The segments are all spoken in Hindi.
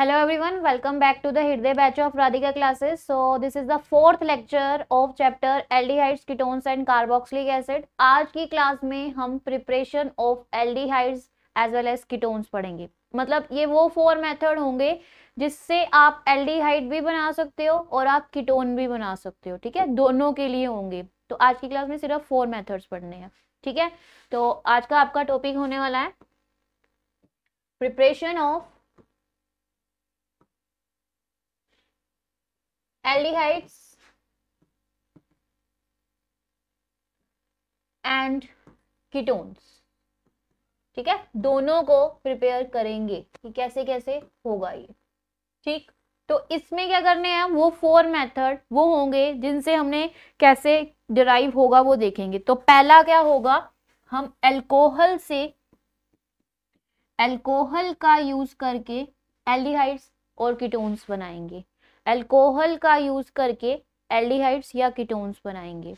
hello everyone welcome back to the Hriday batch of Radhika classes so this is the fourth lecture of chapter aldehydes ketones and carboxylic acid आज की क्लास में हम preparation of aldehydes as well as ketones पढ़ेंगे मतलब ये वो फोर मेथड होंगे जिससे आप एल्डिहाइड भी बना सकते हो और आप कीटोन भी बना सकते हो ठीक है दोनों के लिए होंगे तो आज की क्लास में सिर्फ फोर मेथड्स पढ़ने हैं ठीक है तो आज का आपका टॉपिक होने वाला है preparation of aldehydes and ketones ठीक है दोनों को प्रिपेयर करेंगे कि कैसे कैसे होगा ये ठीक तो इसमें क्या करने हैं वो फोर मेथड वो होंगे जिनसे हमने कैसे डिराइव होगा वो देखेंगे तो पहला क्या होगा हम एल्कोहल से एल्कोहल का यूज करके एल्डिहाइड्स और कीटोन्स बनाएंगे एल्कोहल का यूज़ करके एल्डिहाइड्स या कीटोन्स बनाएंगे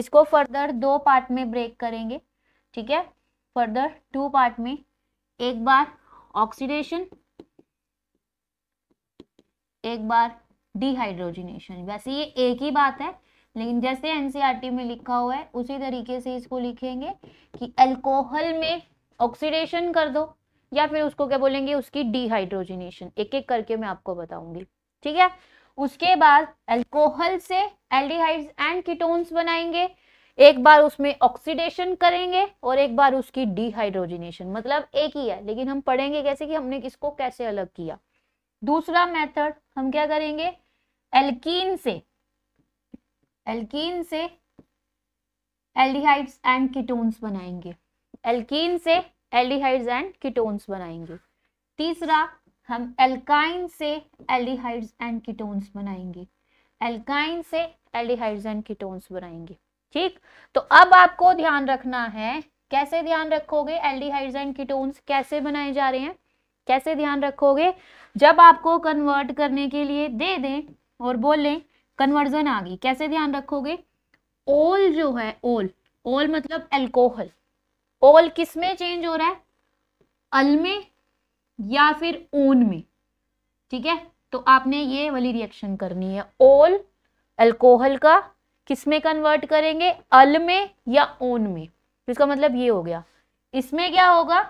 इसको फर्दर दो पार्ट में ब्रेक करेंगे ठीक है फर्दर टू पार्ट में एक बार ऑक्सीडेशन एक बार डिहाइड्रोजिनेशन वैसे ये एक ही बात है लेकिन जैसे एनसीईआरटी e में लिखा हुआ है उसी तरीके से इसको लिखेंगे कि अल्कोहल में ऑक्सीडेशन कर दो या फिर उसको क्या बोलेंगे उसकी डिहाइड्रोजिनेशन एक एक करके मैं आपको बताऊंगी ठीक है उसके बाद एल्कोहल से एल्डिहाइड्स एंड कीटोन्स बनाएंगे एक बार उसमें ऑक्सीडेशन करेंगे और एक बार उसकी डिहाइड्रोजिनेशन मतलब एक ही है लेकिन हम पढ़ेंगे कैसे कि हमने किसको कैसे अलग किया दूसरा मेथड हम क्या करेंगे एल्कीन से एल्कीन से एल्डिहाइड्स एंड कीटोन्स बनाएंगे एल्कीन से एल्डिहाइड्स एंड कीटोन्स बनाएंगे तीसरा हम एल्काइन से एल्डिहाइड्स एंड कीटोन्स बनाएंगे एल्काइन से एल्डिहाइड्स एंड कीटोन्स बनाएंगे ठीक तो अब आपको ध्यान रखना है कैसे ध्यान रखोगे एल्डिहाइड्स एंड कीटोन्स कैसे बनाए जा रहे हैं कैसे ध्यान रखोगे जब आपको कन्वर्ट करने के लिए दे दें और बोलें कन्वर्जन आ गई कैसे ध्यान रखोगे ओल जो है ओल ओल मतलब एल्कोहल ओल किस में चेंज हो रहा है अल में या फिर ओन में ठीक है तो आपने ये वाली रिएक्शन करनी है ओल अल्कोहल का किस में कन्वर्ट करेंगे अल में या ओन में तो इसका मतलब ये हो गया इसमें क्या होगा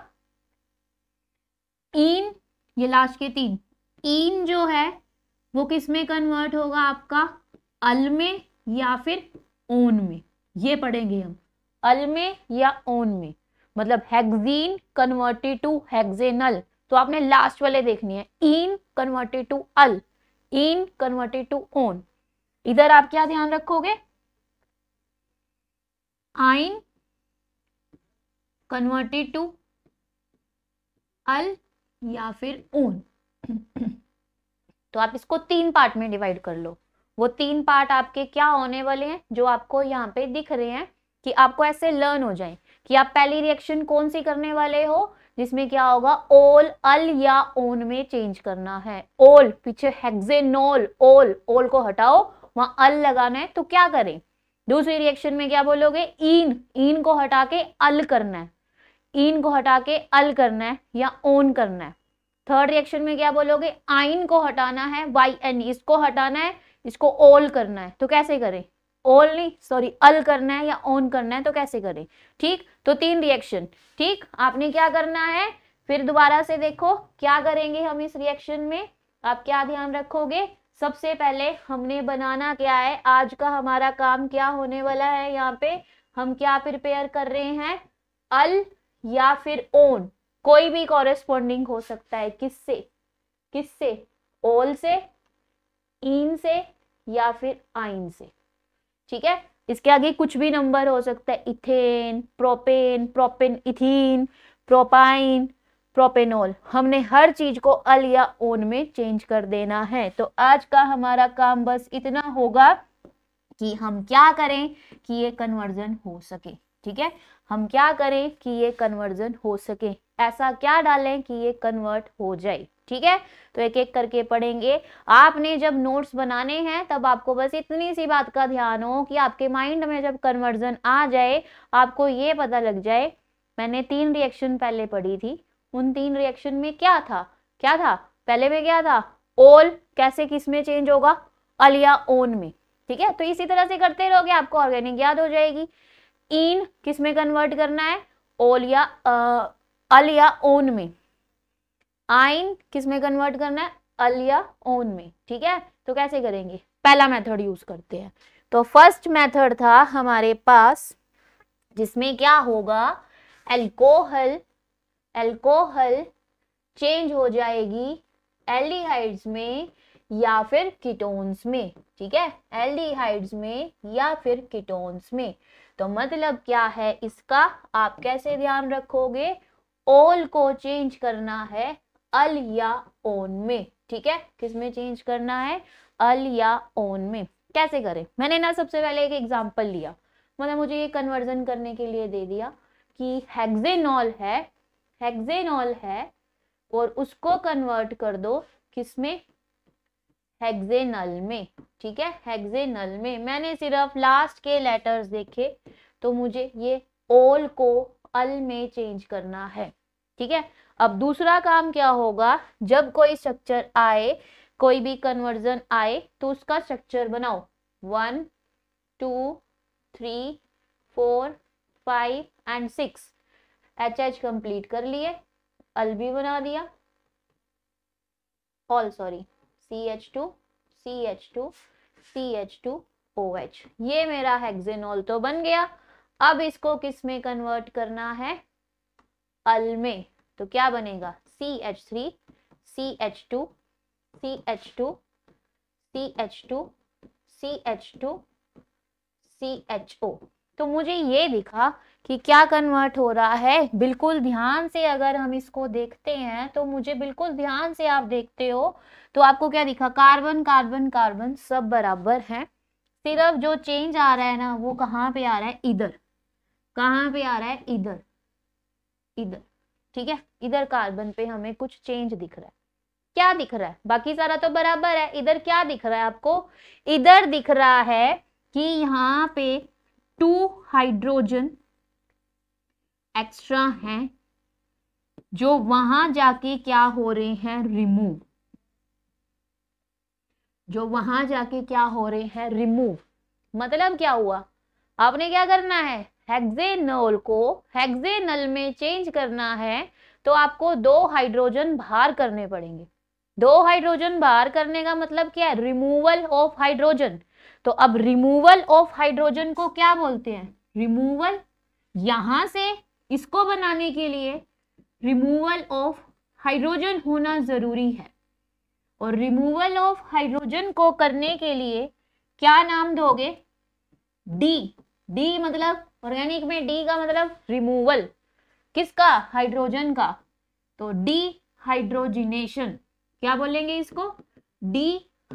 इन ये लास्ट के तीन इन जो है वो किस में कन्वर्ट होगा आपका अल में या फिर ओन में ये पढ़ेंगे हम अल में या ओन में मतलब हेक्जीन कन्वर्टेड टू हेक्जेनल तो आपने लास्ट वाले देखनी है ene converted to al ene converted to one इधर आप क्या ध्यान रखोगे आइन कन्वर्टेड टू अल या फिर ओन तो आप इसको तीन पार्ट में डिवाइड कर लो वो तीन पार्ट आपके क्या होने वाले हैं जो आपको यहाँ पे दिख रहे हैं कि आपको ऐसे लर्न हो जाए कि आप पहली रिएक्शन कौन सी करने वाले हो जिसमें क्या होगा ओल अल या ओन में चेंज करना है ओल पीछे हेक्सेनोल ओल ओल को हटाओ वहां अल लगाना है तो क्या करें दूसरी रिएक्शन में क्या बोलोगे इन इन को हटा के अल करना है ईन को हटा के अल करना है या ओन करना है थर्ड रिएक्शन में क्या बोलोगे आइन को हटाना है वाई एन e, इसको हटाना है इसको ओल करना है तो कैसे करें ओल नहीं सॉरी अल करना है या ओन करना है तो कैसे करें ठीक तो तीन रिएक्शन ठीक आपने क्या करना है फिर दोबारा से देखो क्या करेंगे हम इस रिएक्शन में आप क्या ध्यान रखोगे सबसे पहले हमने बनाना क्या है आज का हमारा काम क्या होने वाला है यहाँ पे हम क्या प्रिपेयर कर रहे हैं अल या फिर ओन कोई भी कॉरेस्पॉन्डिंग हो सकता है किससे किससे ओल से इन से या फिर आइन से ठीक है इसके आगे कुछ भी नंबर हो सकता है ethane propane propane ethene propyne propanol हमने हर चीज को अल या ओन में चेंज कर देना है तो आज का हमारा काम बस इतना होगा कि हम क्या करें कि ये कन्वर्जन हो सके ठीक है हम क्या करें कि ये कन्वर्जन हो सके ऐसा क्या डालें कि ये कन्वर्ट हो जाए ठीक है तो एक एक करके पढ़ेंगे आपने जब नोट्स बनाने हैं तब आपको बस इतनी सी बात का ध्यान हो कि आपके माइंड में जब कन्वर्जन आ जाए आपको ये पता लग जाए मैंने तीन रिएक्शन पहले पढ़ी थी उन तीन रिएक्शन में क्या था क्या था पहले में क्या था ओल कैसे किस में चेंज होगा अलिया ओन में ठीक है तो इसी तरह से करते रहोगे आपको ऑर्गेनिक याद हो जाएगी इन किस में कन्वर्ट करना है ओल या आ, अल या ओन में आइन किस में कन्वर्ट करना है अल या ओन में ठीक है तो कैसे करेंगे पहला मेथड यूज करते हैं तो फर्स्ट मेथड था हमारे पास जिसमें क्या होगा एल्कोहल एल्कोहल चेंज हो जाएगी एल्डिहाइड्स में या फिर कीटोन्स में ठीक है एल्डिहाइड्स में या फिर कीटोन्स में तो मतलब क्या है इसका आप कैसे ध्यान रखोगे ऑल को चेंज करना है अल या ओन में ठीक है किस में चेंज करना है अल या ओन में कैसे करें मैंने ना सबसे पहले एक एग्जाम्पल लिया मतलब मुझे ये कन्वर्जन करने के लिए दे दिया कि हेक्सेनॉल है हेक्सेनॉल है और उसको कन्वर्ट कर दो किस में हेक्सेनल में ठीक है हेक्सेनल में मैंने सिर्फ लास्ट के लेटर्स देखे तो मुझे ये ओल को अल में चेंज करना है ठीक है अब दूसरा काम क्या होगा जब कोई स्ट्रक्चर आए कोई भी कन्वर्जन आए तो उसका स्ट्रक्चर बनाओ one two three four five and six H H complete कर लिए अल भी बना दिया al sorry C H two C H two C H two O H ये मेरा हेक्सेनॉल तो बन गया अब इसको किस में कन्वर्ट करना है अल में तो क्या बनेगा C H three C H two C H two C H two C H two C H O तो मुझे ये दिखा कि क्या कन्वर्ट हो रहा है बिल्कुल ध्यान से अगर हम इसको देखते हैं तो मुझे बिल्कुल ध्यान से आप देखते हो तो आपको क्या दिखा कार्बन कार्बन कार्बन सब बराबर है सिर्फ जो चेंज आ रहा है ना वो कहाँ पे आ रहा है इधर कहाँ पे आ रहा है इधर इधर ठीक है इधर कार्बन पे हमें कुछ चेंज दिख रहा है क्या दिख रहा है बाकी सारा तो बराबर है इधर क्या दिख रहा है आपको इधर दिख रहा है कि यहाँ पे टू हाइड्रोजन एक्स्ट्रा हैं जो वहां जाके क्या हो रहे हैं रिमूव जो वहां जाके क्या हो रहे हैं रिमूव मतलब क्या हुआ आपने क्या करना है हेक्जेनल को हेक्जेनल में चेंज करना है तो आपको दो हाइड्रोजन बाहर करने पड़ेंगे दो हाइड्रोजन बाहर करने का मतलब क्या है रिमूवल ऑफ हाइड्रोजन तो अब रिमूवल ऑफ हाइड्रोजन को क्या बोलते हैं रिमूवल यहां से इसको बनाने के लिए रिमूवल ऑफ हाइड्रोजन होना जरूरी है और रिमूवल ऑफ हाइड्रोजन को करने के लिए क्या नाम दोगे डी डी मतलब ऑर्गेनिक में डी का मतलब रिमूवल किसका हाइड्रोजन का तो डी हाइड्रोजिनेशन क्या बोलेंगे इसको डी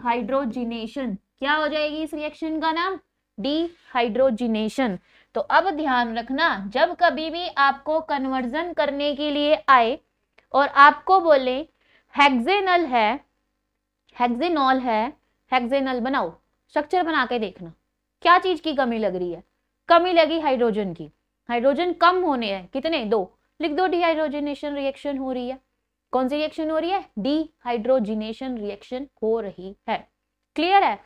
हाइड्रोजिनेशन क्या हो जाएगी इस रिएक्शन का नाम डी हाइड्रोजिनेशन तो अब ध्यान रखना जब कभी भी आपको कन्वर्जन करने के लिए आए और आपको बोले हेक्सेनल है हेक्सेनॉल है हेक्सेनल बनाओ स्ट्रक्चर बना के देखना क्या चीज़ की कमी लग रही है कमी लगी हाइड्रोजन की हाइड्रोजन कम होने हैं कितने दो लिख दो डिहाइड्रोजिनेशन रिएक्शन हो रही है कौन सी रिएक्शन हो रही है डिहाइड्रोजिनेशन रिएक्शन हो रही है क्लियर है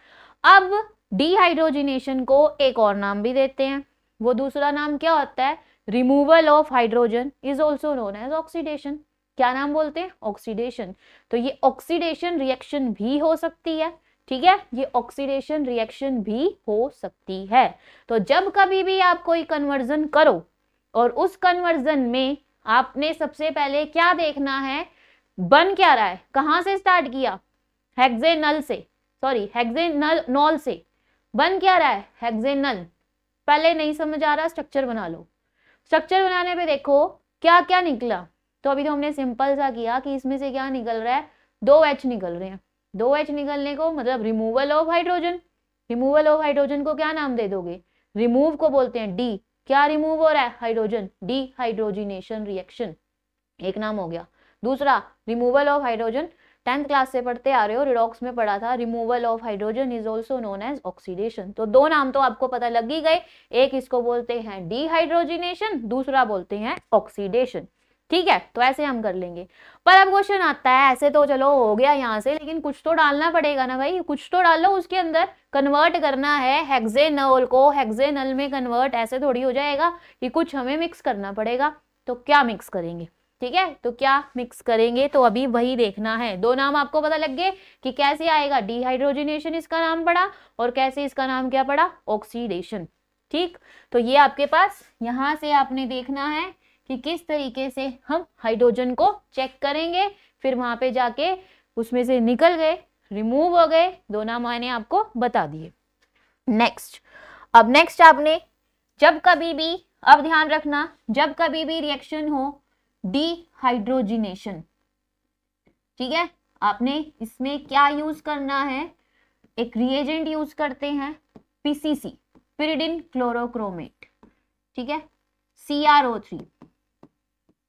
अब डिहाइड्रोजिनेशन को एक और नाम भी देते हैं वो दूसरा नाम क्या होता है removal of hydrogen is also known as oxidation क्या नाम बोलते हैं ऑक्सीडेशन तो ये ऑक्सीडेशन रिएक्शन भी हो सकती है ठीक है ये ऑक्सीडेशन रिएक्शन भी हो सकती है तो जब कभी भी आप कोई कन्वर्जन करो और उस कन्वर्जन में आपने सबसे पहले क्या देखना है बन क्या रहा है कहां से स्टार्ट किया हेक्जेनल से सॉरी हेक्जेनल नॉल से बन क्या रहा है हेक्जेनल पहले नहीं समझ आ रहा स्ट्रक्चर बना लो स्ट्रक्चर बनाने पे देखो क्या क्या निकला तो अभी तो हमने सिंपल सा किया कि इसमें से क्या निकल रहा है दो एच निकल रहे हैं दो एच निकलने को मतलब removal of hydrogen removal of hydrogen को क्या नाम दे दोगे रिमूव को बोलते हैं डी क्या रिमूव हो रहा है हाइड्रोजन डी हाइड्रोजिनेशन रिएक्शन एक नाम हो गया दूसरा removal of hydrogen tenth class से पढ़ते आ रहे हो रिडॉक्स में पढ़ा था removal of hydrogen is also known as oxidation तो दो नाम तो आपको पता लग ही गए एक इसको बोलते हैं डीहाइड्रोजिनेशन दूसरा बोलते हैं ऑक्सीडेशन ठीक है तो ऐसे हम कर लेंगे पर अब क्वेश्चन आता है ऐसे तो चलो हो गया यहाँ से लेकिन कुछ तो डालना पड़ेगा ना भाई कुछ तो डालो उसके अंदर कन्वर्ट करना है हेक्सेनल को हेक्सेनल में कन्वर्ट ऐसे थोड़ी हो जाएगा कि कुछ हमें मिक्स करना पड़ेगा तो क्या मिक्स करेंगे ठीक है तो क्या मिक्स करेंगे तो अभी वही देखना है दो नाम आपको पता लग गए कि कैसे आएगा डिहाइड्रोजिनेशन इसका नाम पड़ा और कैसे इसका नाम क्या पड़ा ऑक्सीडेशन ठीक तो ये आपके पास यहां से आपने देखना है कि किस तरीके से हम हाइड्रोजन को चेक करेंगे फिर वहां पे जाके उसमें से निकल गए रिमूव हो गए दो मायने आपको बता दिए नेक्स्ट अब नेक्स्ट आपने जब कभी भी अब ध्यान रखना जब कभी भी रिएक्शन हो डीहाइड्रोजिनेशन ठीक है आपने इसमें क्या यूज करना है एक रिएजेंट यूज करते हैं पीसीसी पिरिडिन क्लोरोक्रोमेट ठीक है सीआरओ थ्री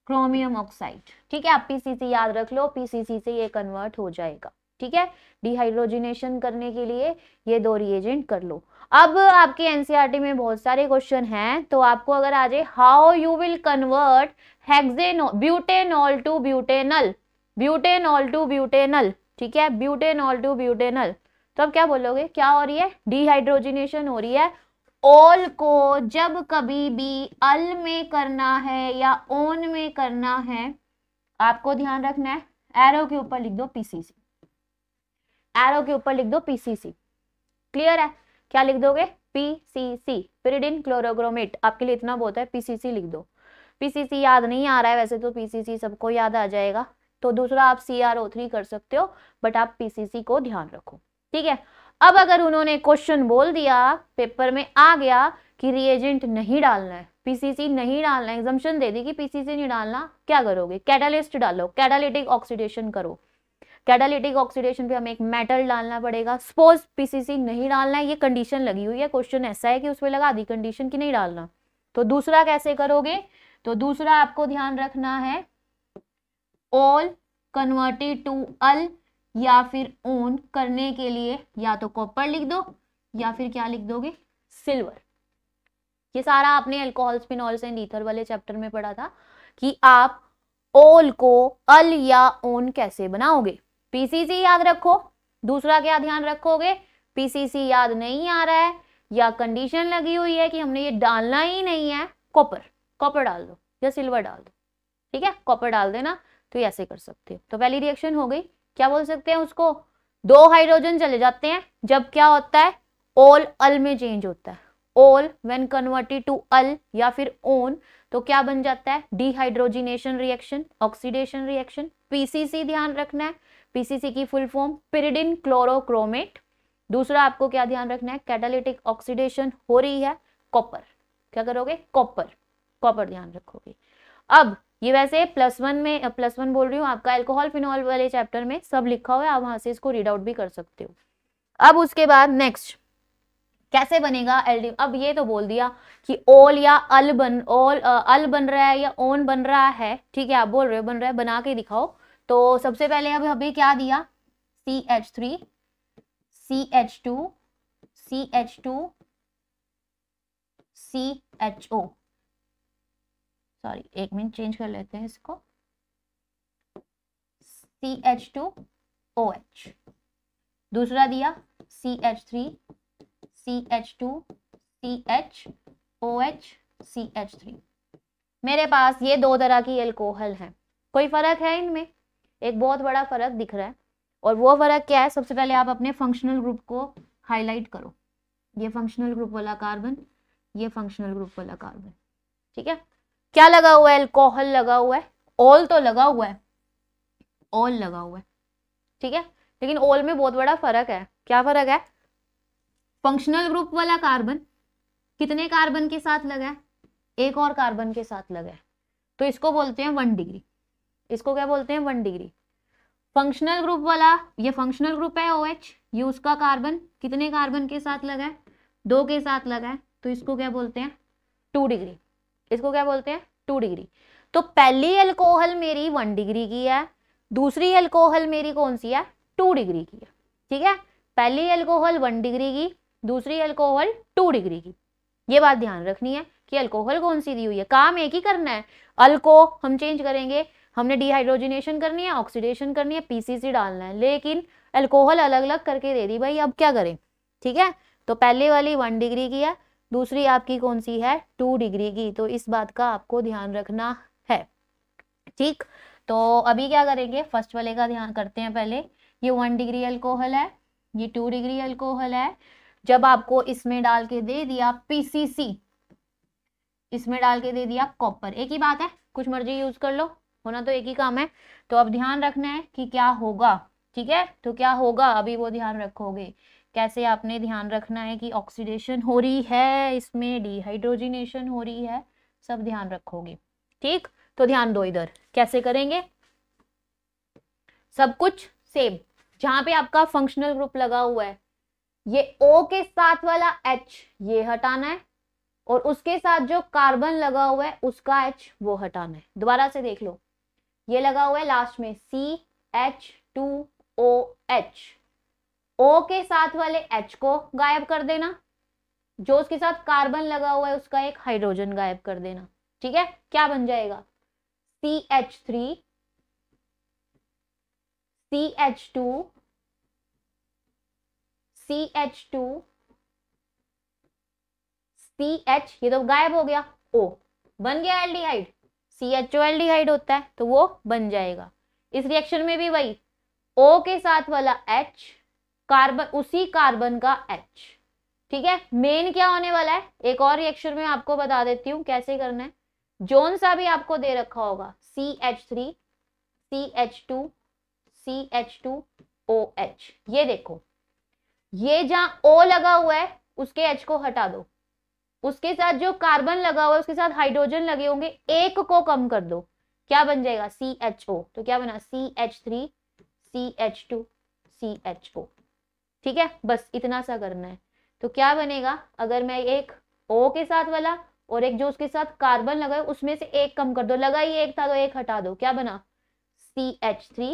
क्रोमियम ऑक्साइड ठीक है आप पीसीसी याद रख लो पीसीसी से ये कन्वर्ट हो जाएगा ठीक है डिहाइड्रोजिनेशन करने के लिए ये दो रिएजेंट कर लो अब आपके एनसीईआरटी e में बहुत सारे क्वेश्चन हैं तो आपको अगर आ जाए हाउ यू विल कन्वर्ट हेक्सेनो butanol to butanal butanol to butanal ठीक है ब्यूटेनॉल टू ब्यूटेनल तो अब क्या बोलोगे क्या हो रही है डिहाइड्रोजिनेशन हो रही है ओल को जब कभी भी अल में करना है या ओन में करना है आपको ध्यान रखना है एरो के ऊपर लिख दो पीसीसी एरो के ऊपर लिख दो पीसीसी क्लियर है क्या लिख दोगे पीसीसी पिरिडिन क्लोरोग्रोमेट आपके लिए इतना बहुत है पीसीसी लिख दो पीसीसी याद नहीं आ रहा है वैसे तो पीसीसी सबको याद आ जाएगा तो दूसरा आप सी आर ओ थ्री कर सकते हो बट आप पीसीसी को ध्यान रखो ठीक है अब अगर उन्होंने क्वेश्चन बोल दिया पेपर में आ गया कि रिएजेंट नहीं डालना है पीसीसी नहीं डालना एग्जाम्पन दे दी कि पीसीसी नहीं डालना क्या करोगे कैटालिस्ट डालो कैटालिटिक ऑक्सीडेशन करो कैटालिटिक ऑक्सीडेशन पे हमें एक मेटल डालना पड़ेगा सपोज पीसीसी नहीं डालना है ये कंडीशन लगी हुई है क्वेश्चन ऐसा है कि उसमें लगा दी कंडीशन की नहीं डालना तो दूसरा कैसे करोगे तो दूसरा आपको ध्यान रखना है ऑल कन्वर्टेड टू अल या फिर ओन करने के लिए या तो कॉपर लिख दो या फिर क्या लिख दोगे सिल्वर ये सारा आपने अल्कोहल स्पिनॉल्स एंड ईथर वाले चैप्टर में पढ़ा था कि आप ओल को अल या ओन कैसे बनाओगे पीसीसी याद रखो दूसरा क्या ध्यान रखोगे पीसीसी याद नहीं आ रहा है या कंडीशन लगी हुई है कि हमने ये डालना ही नहीं है कॉपर कॉपर डाल दो या सिल्वर डाल दो ठीक है कॉपर डाल देना तो ये ऐसे कर सकते हो तो पहली रिएक्शन हो गई क्या बोल सकते हैं उसको दो हाइड्रोजन चले जाते हैं जब क्या होता है ओल अल में चेंज होता है ओल व्हेन कन्वर्टेड टू अल या फिर ओन तो क्या बन जाता है dehydrogenation reaction oxidation reaction PCC ध्यान रखना है पीसीसी की फुल फॉर्म पिरिडिन क्लोरोक्रोमेट दूसरा आपको क्या ध्यान रखना है कैटालिटिक ऑक्सीडेशन हो रही है कॉपर क्या करोगे कॉपर कॉपर ध्यान रखोगे अब ये वैसे प्लस वन में प्लस वन बोल रही हूँ आपका एल्कोहल फिनॉल वाले चैप्टर में सब लिखा हुआ है आप वहां से इसको रीड आउट भी कर सकते हो अब उसके बाद नेक्स्ट कैसे बनेगा एल अब ये तो बोल दिया कि ओल या अल बन ओल अल बन रहा है या ओन बन रहा है ठीक है आप बोल रहे हो बन रहा है बना के दिखाओ तो सबसे पहले अब हमें क्या दिया C H three C H two C H two C H O sorry एक मिनट चेंज कर लेते हैं इसको C H two O H दूसरा दिया C H three C H two C H O H C H three मेरे पास ये दो तरह की एल्कोहल है कोई फ़र्क है इनमें एक बहुत बड़ा फ़र्क दिख रहा है और वो फ़र्क क्या है सबसे पहले आप अपने फंक्शनल ग्रुप को हाईलाइट करो ये फंक्शनल ग्रुप वाला कार्बन ये फंक्शनल ग्रुप वाला कार्बन ठीक है क्या लगा हुआ है एल्कोहल लगा हुआ है ऑल तो लगा हुआ है ऑल लगा हुआ है ठीक है लेकिन ऑल में बहुत बड़ा फर्क है क्या फर्क है फंक्शनल ग्रुप वाला कार्बन कितने कार्बन के साथ लगा है एक और कार्बन के साथ लगा है तो इसको बोलते हैं वन डिग्री इसको क्या बोलते हैं वन डिग्री फंक्शनल ग्रुप वाला ये फंक्शनल ग्रुप है ओ एच ये उसका कार्बन कितने कार्बन के साथ लगा है दो के साथ लगा है तो इसको क्या बोलते हैं टू डिग्री इसको क्या बोलते हैं टू डिग्री तो पहली अल्कोहल मेरी वन डिग्री की है दूसरी अल्कोहल मेरी कौन सी है टू डिग्री की है ठीक है पहली अल्कोहल वन डिग्री की दूसरी अल्कोहल टू डिग्री की ये बात ध्यान रखनी है कि अल्कोहल कौन सी दी हुई है काम एक ही करना है अल्को हम चेंज करेंगे हमने डिहाइड्रोजिनेशन करनी है ऑक्सीडेशन करनी है पीसीसी डालना है लेकिन अल्कोहल अलग अलग करके दे दी भाई अब क्या करें ठीक है तो पहले वाली वन डिग्री की है दूसरी आपकी कौन सी है टू डिग्री की तो इस बात का आपको ध्यान रखना है ठीक तो अभी क्या करेंगे फर्स्ट वाले का ध्यान करते हैं पहले ये वन डिग्री अल्कोहल है ये टू डिग्री अल्कोहल है जब आपको इसमें डाल के दे दिया पीसीसी इसमें डाल के दे दिया कॉपर एक ही बात है कुछ मर्जी यूज कर लो होना तो एक ही काम है तो अब ध्यान रखना है कि क्या होगा ठीक है तो क्या होगा अभी वो ध्यान रखोगे कैसे आपने ध्यान रखना है कि ऑक्सीडेशन हो रही है इसमें डिहाइड्रोजिनेशन हो रही है सब ध्यान रखोगे ठीक तो ध्यान दो इधर कैसे करेंगे सब कुछ सेम जहां पे आपका फंक्शनल ग्रुप लगा हुआ है ये ओ के साथ वाला एच ये हटाना है और उसके साथ जो कार्बन लगा हुआ है उसका एच वो हटाना है दोबारा से देख लो ये लगा हुआ है लास्ट में C H two O H O के साथ वाले एच को गायब कर देना जो उसके साथ कार्बन लगा हुआ है उसका एक हाइड्रोजन गायब कर देना ठीक है क्या बन जाएगा C H three C H two C H two C H ये तो गायब हो गया ओ बन गया aldehyde C H O aldehyde होता है तो वो बन जाएगा इस रिएक्शन में भी वही ओ के साथ वाला एच कार्बन उसी कार्बन का एच ठीक है मेन क्या होने वाला है एक और रिएक्शन में आपको बता देती हूँ कैसे करना है जोन सा भी आपको दे रखा होगा C H three C H two C H two O H ये देखो ये जहां ओ लगा हुआ है उसके एच को हटा दो उसके साथ जो कार्बन लगा हुआ है उसके साथ हाइड्रोजन लगे होंगे एक को कम कर दो क्या बन जाएगा सी एच ओ तो क्या बना C H three C H two C H O ठीक है बस इतना सा करना है तो क्या बनेगा अगर मैं एक ओ के साथ वाला और एक जो उसके साथ कार्बन लगा उसमें से एक कम कर दो लगा ही एक था तो एक हटा दो क्या बना C H three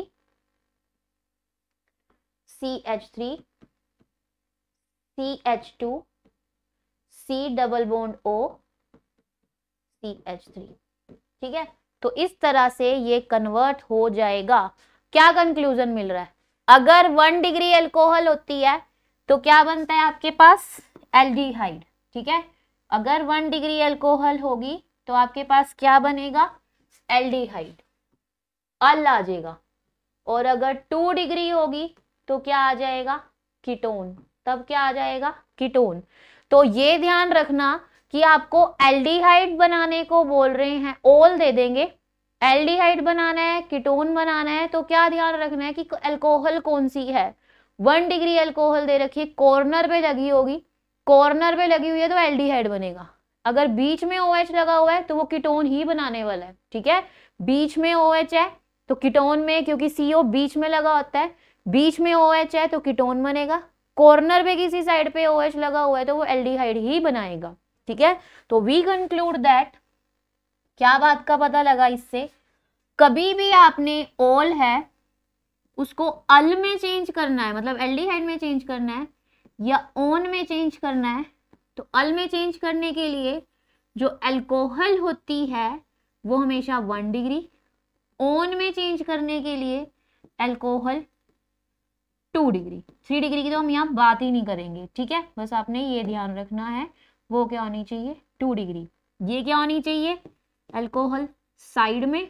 C H three C H two C double bond O C H three ठीक है तो इस तरह से ये कन्वर्ट हो जाएगा क्या कंक्लूजन मिल रहा है अगर वन डिग्री एल्कोहल होती है तो क्या बनता है आपके पास एल्डिहाइड ठीक है अगर वन डिग्री एल्कोहल होगी तो आपके पास क्या बनेगा एल्डिहाइड अल आ जाएगा और अगर टू डिग्री होगी तो क्या आ जाएगा कीटोन तब क्या आ जाएगा कीटोन तो ये ध्यान रखना कि आपको एल्डिहाइड बनाने को बोल रहे हैं ओल दे देंगे एल्डिहाइड बनाना है कीटोन बनाना है तो क्या ध्यान रखना है कि अल्कोहल कौन सी है वन डिग्री अल्कोहल दे रखी है कॉर्नर पे लगी होगी कॉर्नर पे लगी हुई है तो एल्डिहाइड बनेगा अगर बीच में ओ OH लगा हुआ है तो वो कीटोन ही बनाने वाला है ठीक है बीच में ओ OH है तो कीटोन में क्योंकि सीओ बीच में लगा होता है बीच में ओ OH है तो कीटोन बनेगा कॉर्नर पे किसी साइड पे ओ OH लगा हुआ है तो वो एल्डिहाइड ही बनाएगा ठीक है तो वी कंक्लूड दैट क्या बात का पता लगा इससे कभी भी आपने ओल है उसको अल में चेंज करना है मतलब एल्डिहाइड में चेंज करना है या ओन में चेंज करना है तो अल में चेंज करने के लिए जो अल्कोहल होती है वो हमेशा वन डिग्री ओन में चेंज करने के लिए alcohol two degree three degree की तो हम यहाँ बात ही नहीं करेंगे ठीक है बस आपने ये ध्यान रखना है वो क्या होनी चाहिए टू डिग्री ये क्या होनी चाहिए अल्कोहल साइड में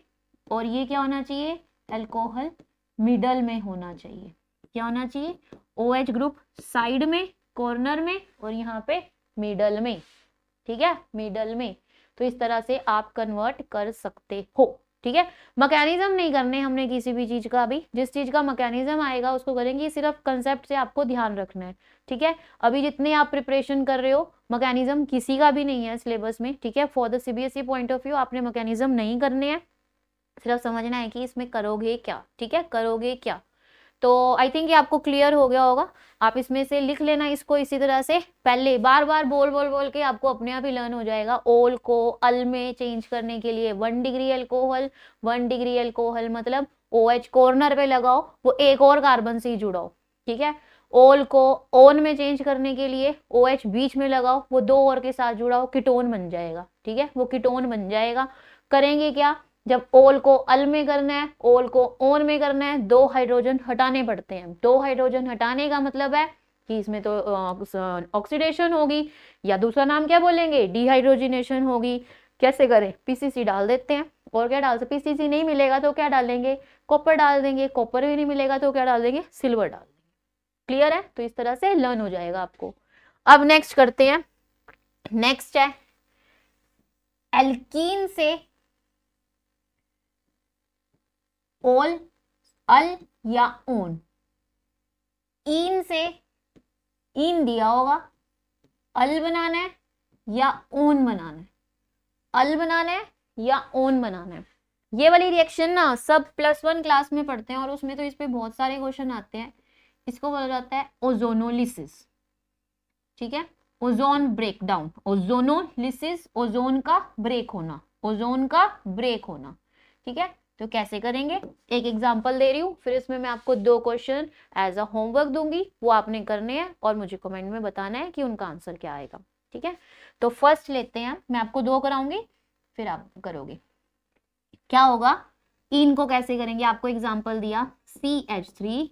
और ये क्या होना चाहिए अल्कोहल मिडल में होना चाहिए क्या होना चाहिए ओ OH ग्रुप साइड में कॉर्नर में और यहाँ पे मिडल में ठीक है मिडल में तो इस तरह से आप कन्वर्ट कर सकते हो ठीक है मकैनिज्म नहीं करने हमने किसी भी चीज़ का अभी जिस चीज़ का मकैनिज्म आएगा उसको करेंगे सिर्फ कंसेप्ट से आपको ध्यान रखना है ठीक है अभी जितने आप प्रिपरेशन कर रहे हो मकैनिज्म किसी का भी नहीं है सिलेबस में ठीक है for the CBSE point of view आपने मकैनिज्म नहीं करने हैं सिर्फ समझना है कि इसमें करोगे क्या ठीक है करोगे क्या तो आई थिंक ये आपको क्लियर हो गया होगा आप इसमें से लिख लेना इसको इसी तरह से पहले बार बार बोल बोल बोल के आपको अपने आप ही लर्न हो जाएगा ओल को अल में चेंज करने के लिए one degree alcohol one degree alcohol मतलब ओ एच कॉर्नर पे लगाओ वो एक और कार्बन से ही जुड़ाओ ठीक है ओल को ओन में चेंज करने के लिए ओ एच बीच में लगाओ वो दो और के साथ जुड़ाओ किटोन बन जाएगा ठीक है वो किटोन बन जाएगा करेंगे क्या जब ओल को अल में करना है ओल को ओन में करना है दो हाइड्रोजन हटाने पड़ते हैं दो हाइड्रोजन हटाने का मतलब है कि इसमें तो ऑक्सीडेशन होगी या दूसरा नाम क्या बोलेंगे डिहाइड्रोजिनेशन होगी कैसे करें पीसीसी डाल देते हैं और क्या डाल सकते पीसीसी नहीं मिलेगा तो क्या डालेंगे कॉपर डाल देंगे कॉपर भी नहीं मिलेगा तो क्या डाल देंगे सिल्वर डाल देंगे क्लियर है तो इस तरह से लर्न हो जाएगा आपको अब नेक्स्ट करते हैं नेक्स्ट है एल्कीन से ओल अल या ओन ईन से ईन दिया होगा अल बनाना है या ओन बनाना है अल बनाना है या ओन बनाना है ये वाली रिएक्शन ना सब प्लस वन क्लास में पढ़ते हैं और उसमें तो इस पर बहुत सारे क्वेश्चन आते हैं इसको बोला जाता है ओजोनोलिसिस ठीक है ozone break down ozonolysis ozone का ब्रेक होना ओजोन का ब्रेक होना ठीक है तो कैसे करेंगे एक एग्जाम्पल दे रही हूँ फिर इसमें मैं आपको दो क्वेश्चन एज अ होमवर्क दूंगी वो आपने करने हैं और मुझे कमेंट में बताना है कि उनका आंसर क्या आएगा ठीक है तो फर्स्ट लेते हैं मैं आपको दो कराऊंगी फिर आप करोगे क्या होगा e इन को कैसे करेंगे आपको एग्जाम्पल दिया C H three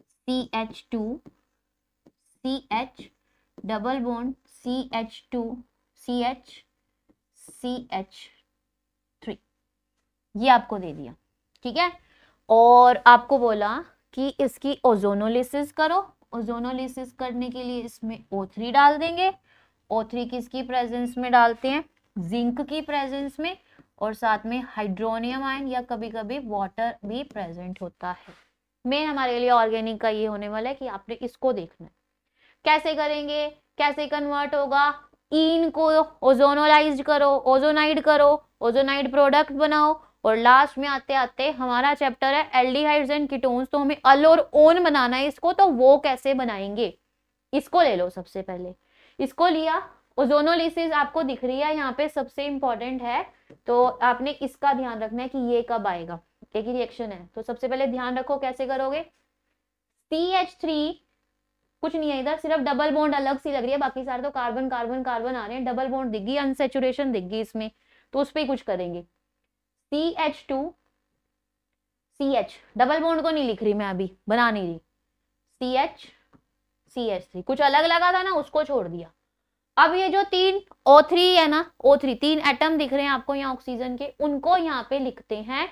C H two C H double bond C H two C H C H ये आपको दे दिया ठीक है और आपको बोला कि इसकी ओजोनोलिसिस करो ओजोनोलिसिस करने के लिए इसमें ओ डाल देंगे ओ किसकी प्रेजेंस में डालते हैं जिंक की प्रेजेंस में और साथ में हाइड्रोनियम आयन या कभी कभी वाटर भी प्रेजेंट होता है मेन हमारे लिए ऑर्गेनिक का ये होने वाला है कि आपने इसको देखना है कैसे करेंगे कैसे कन्वर्ट होगा इन को ओजोनोलाइज करो ओजोनाइड करो ओजोनाइड प्रोडक्ट बनाओ और लास्ट में आते आते हमारा चैप्टर है एल्डिहाइड्स एंड कीटोन्स तो हमें अल और ओन बनाना है इसको तो वो कैसे बनाएंगे इसको ले लो सबसे पहले इसको लिया ओजोनोलिसिस आपको दिख रही है यहाँ पे सबसे इंपॉर्टेंट है तो आपने इसका ध्यान रखना है कि ये कब आएगा एक ही रिएक्शन है तो सबसे पहले ध्यान रखो कैसे करोगे सी कुछ नहीं है इधर सिर्फ डबल बॉन्ड अलग सी लग रही है बाकी सारे तो कार्बन कार्बन कार्बन आ रहे हैं डबल बॉन्ड दिख गई अनसेचुरेशन दिख गई इसमें तो उस पर ही कुछ करेंगे C H two C H double bond को नहीं लिख रही मैं अभी बना नहीं रही C H C H three कुछ अलग लगा था ना उसको छोड़ दिया अब ये जो तीन ओ थ्री है ना ओ थ्री तीन एटम दिख रहे हैं आपको यहाँ ऑक्सीजन के उनको यहाँ पे लिखते हैं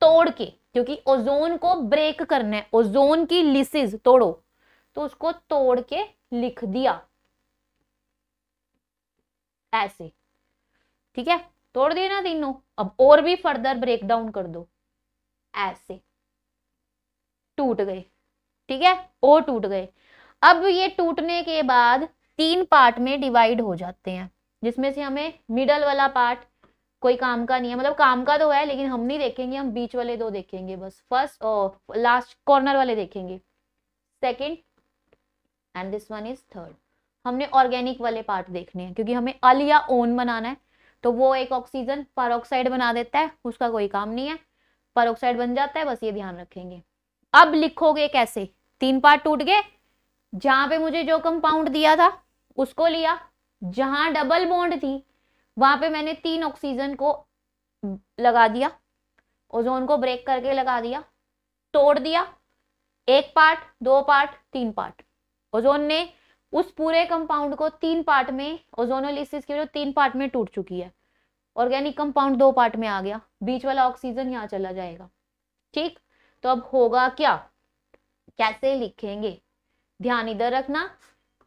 तोड़ के क्योंकि ओजोन को ब्रेक करना है ओजोन की लिसिस तोड़ो तो उसको तोड़ के लिख दिया ऐसे ठीक है तोड़ दिए ना तीनों अब और भी फर्दर ब्रेक डाउन कर दो ऐसे टूट गए ठीक है और टूट गए अब ये टूटने के बाद तीन पार्ट में डिवाइड हो जाते हैं जिसमें से हमें मिडल वाला पार्ट कोई काम का नहीं है मतलब काम का तो है लेकिन हम नहीं देखेंगे हम बीच वाले दो देखेंगे बस फर्स्ट और लास्ट कॉर्नर वाले देखेंगे second and this one is third हमने ऑर्गेनिक वाले पार्ट देखने हैं क्योंकि हमें अल या ओन बनाना है तो वो एक ऑक्सीजन पर बना देता है उसका कोई काम नहीं है पर बन जाता है बस ये ध्यान रखेंगे अब लिखोगे कैसे तीन पार्ट टूट गए जहां पे मुझे जो कंपाउंड दिया था उसको लिया जहां डबल बॉन्ड थी वहां पे मैंने तीन ऑक्सीजन को लगा दिया ओजोन को ब्रेक करके लगा दिया तोड़ दिया एक पार्ट दो पार्ट तीन पार्ट ओजोन ने उस पूरे कंपाउंड को तीन पार्ट में ओजोनोलिसिस की वजह तीन पार्ट में टूट चुकी है ऑर्गेनिक कंपाउंड दो पार्ट में आ गया बीच वाला ऑक्सीजन यहाँ चला जाएगा ठीक तो अब होगा क्या कैसे लिखेंगे ध्यान इधर रखना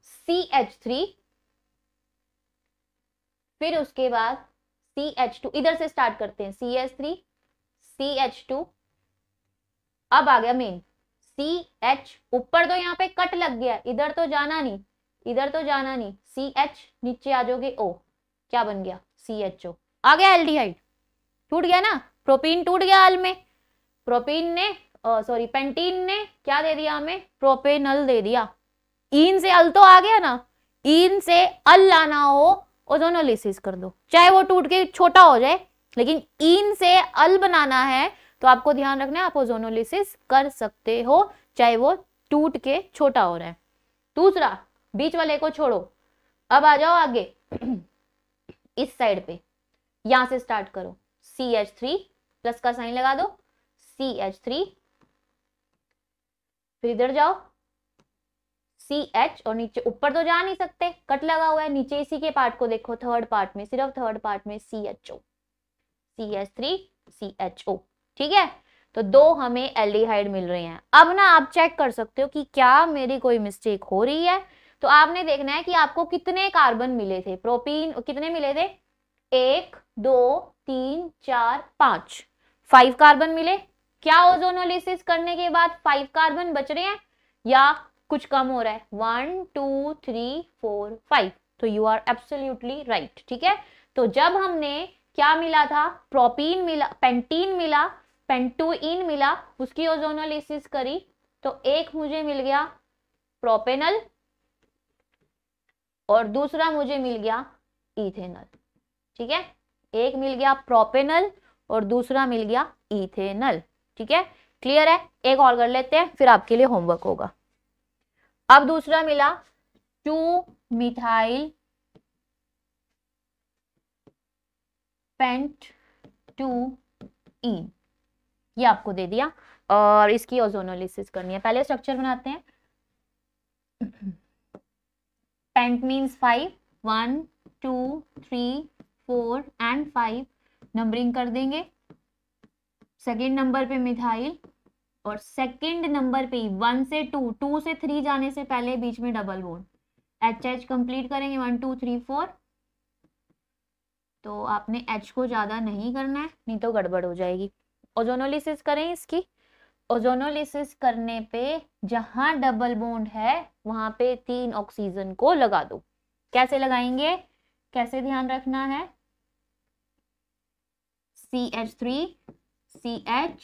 सी एच थ्री फिर उसके बाद सी एच टू इधर से स्टार्ट करते हैं C H three C H two अब आ गया मेन सी एच ऊपर तो यहाँ पे कट लग गया इधर तो जाना नहीं इधर तो जाना नहीं सी एच नीचे आ जाओगे ओ क्या बन गया सी एच ओ आ गया एल्डिहाइड टूट गया ना प्रोपीन टूट गया हाल में प्रोपीन ने सॉरी पेंटीन ने क्या दे दिया हमें प्रोपेनल दे दिया इन से अल तो आ गया ना इन से अल लाना हो ओजोनोलिसिस कर दो चाहे वो टूट के छोटा हो जाए लेकिन इन से अल बनाना है तो आपको ध्यान रखना है आप ओजोनोलिसिस कर सकते हो चाहे वो टूट के छोटा हो रहा है दूसरा बीच वाले को छोड़ो अब आ जाओ आगे इस साइड पे यहां से स्टार्ट करो सी एच थ्री प्लस का साइन लगा दो सी एच थ्री फिर इधर जाओ सी एच और नीचे ऊपर तो जा नहीं सकते कट लगा हुआ है नीचे इसी के पार्ट को देखो थर्ड पार्ट में सिर्फ थर्ड पार्ट में C H O C H three C H O ठीक है तो दो हमें एल्डिहाइड मिल रहे हैं अब ना आप चेक कर सकते हो कि क्या मेरी कोई मिस्टेक हो रही है तो आपने देखना है कि आपको कितने कार्बन मिले थे प्रोपीन कितने मिले थे एक दो तीन चार पांच फाइव कार्बन मिले क्या ओजोनोलिसिस करने के बाद फाइव कार्बन बच रहे हैं या कुछ कम हो रहा है one two three four five तो यू आर एब्सोल्यूटली राइट ठीक है तो जब हमने क्या मिला था प्रोपीन मिला पेंटीन मिला पेंटूइन मिला उसकी ओजोनोलिसिस करी तो एक मुझे मिल गया प्रोपेनल और दूसरा मुझे मिल गया इथेनल ठीक है एक मिल गया प्रोपेनल और दूसरा मिल गया इथेनल ठीक है क्लियर है एक और कर लेते हैं फिर आपके लिए होमवर्क होगा अब दूसरा मिला two methyl pent two ene ये आपको दे दिया और इसकी ओजोनोलिसिस करनी है पहले स्ट्रक्चर बनाते हैं pent means five one two three four and five numbering कर देंगे सेकेंड नंबर पे मिथाइल और सेकेंड नंबर पे वन से टू टू से थ्री जाने से पहले बीच में double bond H H complete करेंगे वन टू थ्री फोर तो आपने एच को ज़्यादा नहीं करना है नहीं तो गड़बड़ हो जाएगी ओजोनोलिसिस करें इसकी ओजोनोलिसिस करने पे जहां डबल बोन्ड है वहां पे तीन ऑक्सीजन को लगा दो कैसे लगाएंगे कैसे ध्यान रखना है C H three C H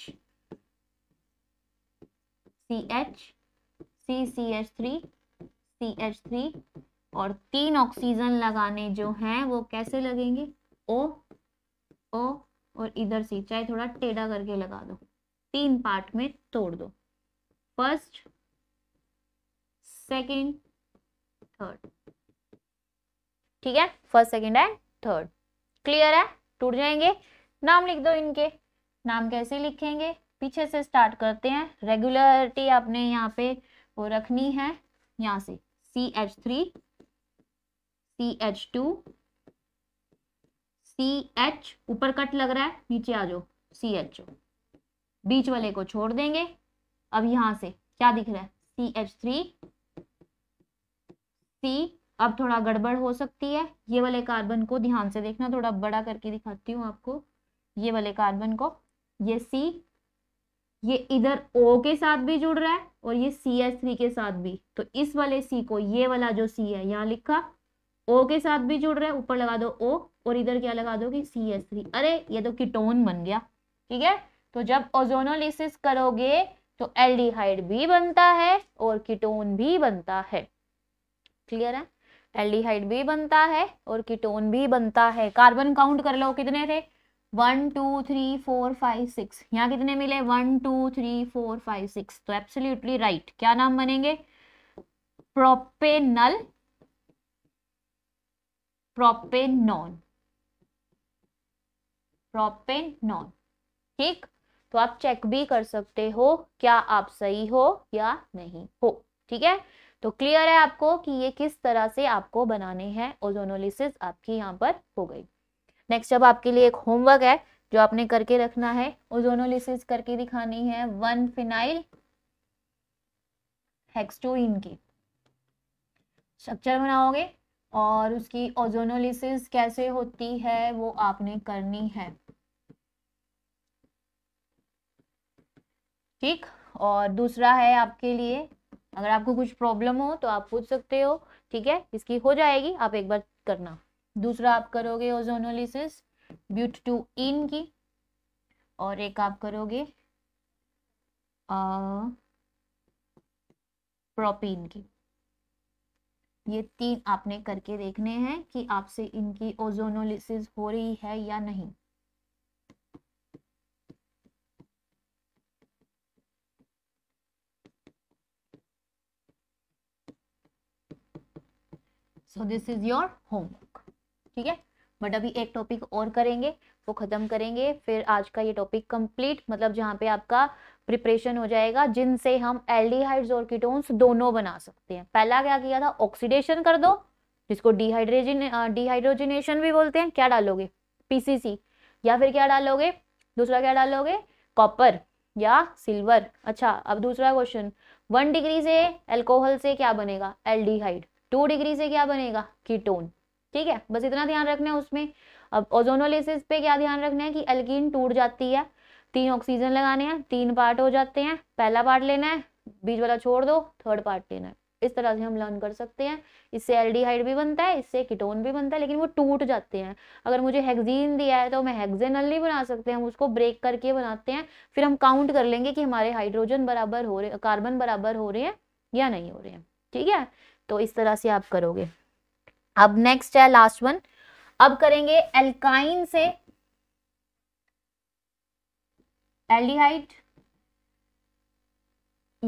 C H C C H three C H three और तीन ऑक्सीजन लगाने जो हैं वो कैसे लगेंगे ओ ओ और इधर सी चाहे थोड़ा टेढ़ा करके लगा दो तीन पार्ट में तोड़ दो फर्स्ट सेकंड थर्ड ठीक है first second and third clear है टूट जाएंगे नाम लिख दो इनके नाम कैसे लिखेंगे पीछे से स्टार्ट करते हैं रेगुलरिटी आपने यहाँ पे वो रखनी है यहाँ से C H three C H two C H ऊपर कट लग रहा है नीचे आ जाओ सी एच ओ बीच वाले को छोड़ देंगे अब यहां से क्या दिख रहा है सी एच थ्री सी अब थोड़ा गड़बड़ हो सकती है ये वाले कार्बन को ध्यान से देखना थोड़ा बड़ा करके दिखाती हूँ आपको ये वाले कार्बन को ये सी ये इधर ओ के साथ भी जुड़ रहा है और ये सी एच थ्री के साथ भी तो इस वाले सी को ये वाला जो सी है यहाँ लिखा ओ के साथ भी जुड़ रहा है ऊपर लगा दो ओ और इधर क्या लगा दो कि सी एच थ्री अरे ये तो कीटोन बन गया ठीक है तो जब ओजोनोलिसिस करोगे तो एल्डिहाइड भी बनता है और कीटोन भी बनता है क्लियर है एल्डिहाइड भी बनता है और कीटोन भी बनता है कार्बन काउंट कर लो कितने थे one two three four five six यहाँ कितने मिले one two three four five six तो एब्सोल्युटली राइट क्या नाम बनेंगे प्रोपेनल प्रोपेनॉन प्रोपेनॉन ठीक तो आप चेक भी कर सकते हो क्या आप सही हो या नहीं हो ठीक है तो क्लियर है आपको कि ये किस तरह से आपको बनाने हैं ओजोनोलिसिस आपकी यहाँ पर हो गई नेक्स्ट अब आपके लिए एक होमवर्क है जो आपने करके रखना है ओजोनोलिसिस करके दिखानी है वन फिनाइल हेक्सटोइन की स्ट्रक्चर बनाओगे और उसकी ओजोनोलिसिस कैसे होती है वो आपने करनी है ठीक और दूसरा है आपके लिए अगर आपको कुछ प्रॉब्लम हो तो आप पूछ सकते हो ठीक है इसकी हो जाएगी आप एक बार करना दूसरा आप करोगे ओजोनोलिसिस ब्यूट टू इन की और एक आप करोगे प्रोपीन की ये तीन आपने करके देखने हैं कि आपसे इनकी ओजोनोलिसिस हो रही है या नहीं so this is your homework ठीक है बट अभी एक टॉपिक और करेंगे वो ख़त्म करेंगे फिर आज का ये टॉपिक कंप्लीट मतलब जहाँ पे आपका प्रिपरेशन हो जाएगा जिनसे हम एल्डिहाइड्स और कीटोन्स दोनों बना सकते हैं पहला क्या किया था ऑक्सीडेशन कर दो जिसको डिहाइड्रेजिन डिहाइड्रोजिनेशन भी बोलते हैं क्या डालोगे पीसीसी या फिर क्या डालोगे दूसरा क्या डालोगे कॉपर या सिल्वर अच्छा अब दूसरा क्वेश्चन वन डिग्री से एल्कोहल से क्या बनेगा एल्डिहाइड टू डिग्री से क्या बनेगा कीटोन ठीक है बस इतना ध्यान रखना है उसमें अब ओजोनोलिसिस पे क्या ध्यान रखना है कि एल्कीन टूट जाती है तीन ऑक्सीजन लगाने हैं तीन पार्ट हो जाते हैं पहला पार्ट लेना है बीज वाला छोड़ दो थर्ड पार्ट लेना है इस तरह से हम लर्न कर सकते हैं इससे एल्डिहाइड भी बनता है इससे कीटोन भी बनता है लेकिन वो टूट जाते हैं अगर मुझे हेक्जीन दिया है तो मैं हेक्जेनल नहीं बना सकते हम उसको ब्रेक करके बनाते हैं फिर हम काउंट कर लेंगे कि हमारे हाइड्रोजन बराबर हो रहे कार्बन बराबर हो रहे हैं या नहीं हो रहे हैं ठीक है तो इस तरह से आप करोगे अब नेक्स्ट है लास्ट वन अब करेंगे एल्काइन से एल्डिहाइड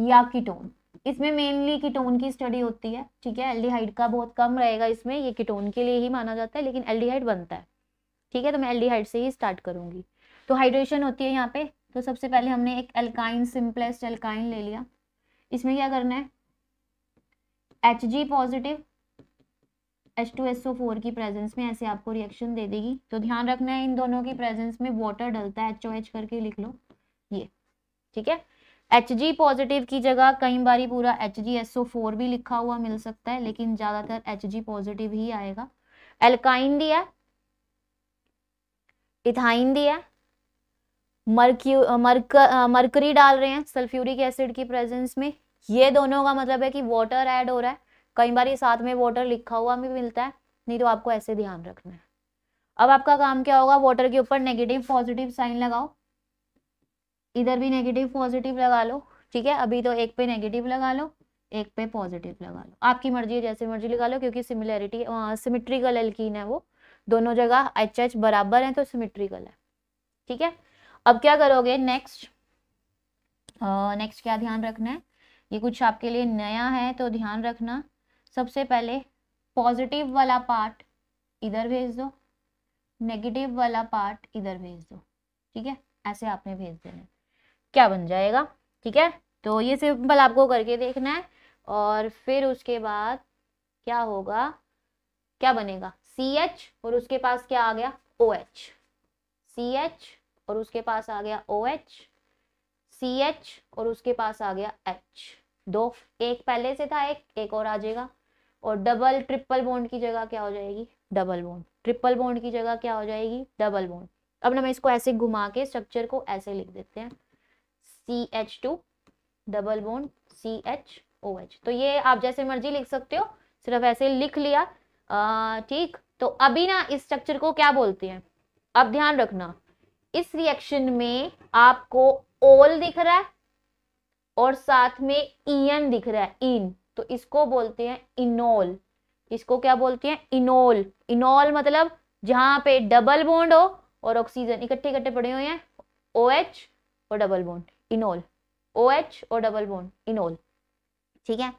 या कीटोन इसमें मेनली कीटोन की स्टडी होती है ठीक है एल्डिहाइड का बहुत कम रहेगा इसमें ये कीटोन के लिए ही माना जाता है लेकिन एल्डिहाइड बनता है ठीक है तो मैं एल्डिहाइड से ही स्टार्ट करूंगी तो हाइड्रेशन होती है यहाँ पे तो सबसे पहले हमने एक एल्काइन सिंपलेस्ट एल्काइन ले लिया इसमें क्या करना है H G positive H two S O four की प्रेजेंस में ऐसे आपको रिएक्शन दे देगी तो ध्यान रखना है इन दोनों की प्रेजेंस में वाटर डलता है एच ओ एच करके लिख लो ये ठीक है एच जी पॉजिटिव की जगह कई बार पूरा H G S O four भी लिखा हुआ मिल सकता है लेकिन ज्यादातर एच जी पॉजिटिव ही आएगा एल्काइन दिया इथाइन दिया मर्क्यू मर्क मर्करी डाल रहे हैं सल्फ्यूरिक एसिड की प्रेजेंस में ये दोनों का मतलब है कि वाटर ऐड हो रहा है कई बार ये साथ में वाटर लिखा हुआ भी मिलता है नहीं तो आपको ऐसे ध्यान रखना है अब आपका काम क्या होगा वाटर के ऊपर नेगेटिव पॉजिटिव साइन लगाओ इधर भी नेगेटिव पॉजिटिव लगा लो ठीक है अभी तो एक पे नेगेटिव लगा लो एक पे पॉजिटिव लगा लो आपकी मर्जी है जैसे मर्जी लगा लो क्योंकि सिमिलैरिटी सिमिट्रिकल एल्किन है वो दोनों जगह एच एच बराबर है तो सिमिट्रिकल है ठीक है अब क्या करोगे नेक्स्ट नेक्स्ट क्या ध्यान रखना है ये कुछ आपके लिए नया है तो ध्यान रखना सबसे पहले पॉजिटिव वाला पार्ट इधर भेज दो नेगेटिव वाला पार्ट इधर भेज दो ठीक है ऐसे आपने भेज देना क्या बन जाएगा ठीक है तो ये सिंपल आपको करके देखना है और फिर उसके बाद क्या होगा क्या बनेगा सी एच और उसके पास क्या आ गया ओ एच सी एच और उसके पास आ गया ओ एच सी एच और उसके पास आ गया एच दो एक पहले से था एक एक और आ जाएगा और डबल ट्रिपल बोन्ड की जगह क्या हो जाएगी डबल बोन्ड ट्रिपल बोन्ड की जगह क्या हो जाएगी डबल बोन्ड अब हम इसको ऐसे घुमा के स्ट्रक्चर को ऐसे लिख देते हैं C H two double bond C H O H तो ये आप जैसे मर्जी लिख सकते हो सिर्फ ऐसे लिख लिया ठीक तो अभी ना इस स्ट्रक्चर को क्या बोलते हैं अब ध्यान रखना इस रिएक्शन में आपको ओल दिख रहा है और साथ में ईएन दिख रहा है इन तो इसको बोलते हैं इनोल इसको क्या बोलते हैं इनोल इनोल मतलब जहां पे डबल बॉन्ड हो और ऑक्सीजन इकट्ठे इकट्ठे पड़े हुए हैं ओ एच और double bond enol O H और डबल बॉन्ड इनोल ठीक है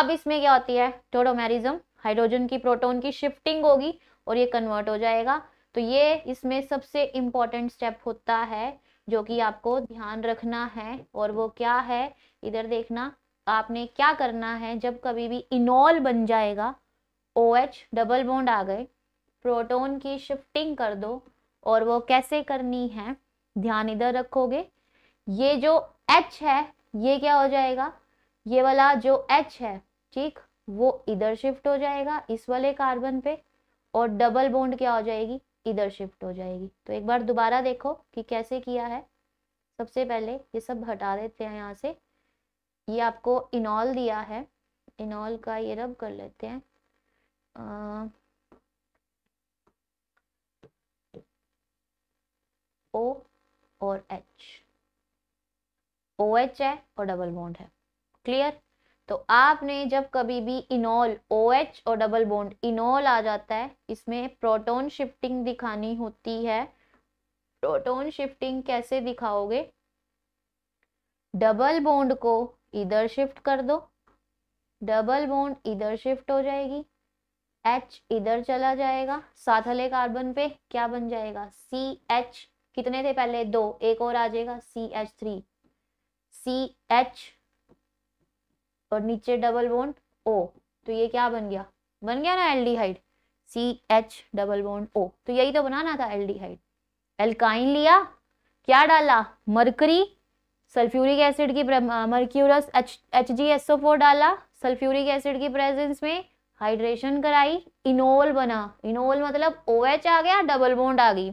अब इसमें क्या होती है टोडोमेरिज्म हाइड्रोजन की प्रोटोन की शिफ्टिंग होगी और ये कन्वर्ट हो जाएगा तो ये इसमें सबसे इंपॉर्टेंट स्टेप होता है जो कि आपको ध्यान रखना है और वो क्या है इधर देखना आपने क्या करना है जब कभी भी इनॉल बन जाएगा ओ एच डबल बॉन्ड आ गए प्रोटोन की शिफ्टिंग कर दो और वो कैसे करनी है ध्यान इधर रखोगे ये जो एच है ये क्या हो जाएगा ये वाला जो एच है ठीक वो इधर शिफ्ट हो जाएगा इस वाले कार्बन पे और डबल बॉन्ड क्या हो जाएगी इधर शिफ्ट हो जाएगी तो एक बार दोबारा देखो कि कैसे किया है सबसे पहले ये सब हटा देते हैं यहाँ से ये आपको इनॉल दिया है इनॉल का ये रब कर लेते हैं ओ और एच ओ एच है और डबल बॉन्ड है क्लियर तो आपने जब कभी भी इनोल ओ एच और डबल बोन्ड इनोल आ जाता है इसमें प्रोटोन शिफ्टिंग दिखानी होती है प्रोटोन शिफ्टिंग कैसे दिखाओगे डबल बोन्ड को इधर शिफ्ट कर दो डबल बोन्ड इधर शिफ्ट हो जाएगी एच इधर चला जाएगा साथले कार्बन पे क्या बन जाएगा सी एच कितने थे पहले दो एक और आ जाएगा C H three C H और नीचे डबल बोन ओ तो ये क्या बन गया बन गया ना aldehyde C H double bond O तो यही तो बनाना था एल्डिहाइड एल्काइन लिया क्या डाला मरकरी सल्फ्यूरिक एसिड की mercurous H H G S O four डाला सल्फ्यूरिक एसिड की प्रेजेंस में हाइड्रेशन कराई इनोल बना इनोल मतलब ओ OH आ गया डबल बोन्ड आ गई